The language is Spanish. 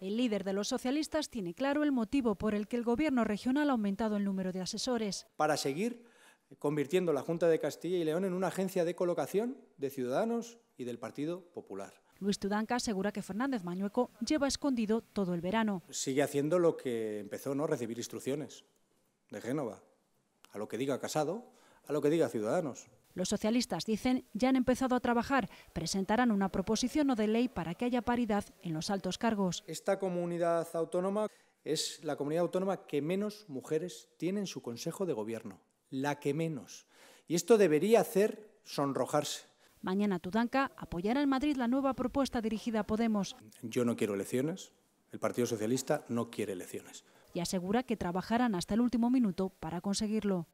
El líder de los socialistas tiene claro el motivo por el que el Gobierno regional ha aumentado el número de asesores. Para seguir convirtiendo la Junta de Castilla y León en una agencia de colocación de ciudadanos y del Partido Popular. Luis Tudanca asegura que Fernández Mañueco lleva escondido todo el verano. Sigue haciendo lo que empezó, ¿no? Recibir instrucciones de Génova, a lo que diga Casado, a lo que diga Ciudadanos. Los socialistas, dicen, ya han empezado a trabajar. Presentarán una proposición o de ley para que haya paridad en los altos cargos. Esta comunidad autónoma es la comunidad autónoma que menos mujeres tiene en su Consejo de Gobierno, la que menos. Y esto debería hacer sonrojarse. Mañana Tudanca apoyará en Madrid la nueva propuesta dirigida a Podemos. Yo no quiero elecciones, el Partido Socialista no quiere elecciones. Y asegura que trabajarán hasta el último minuto para conseguirlo.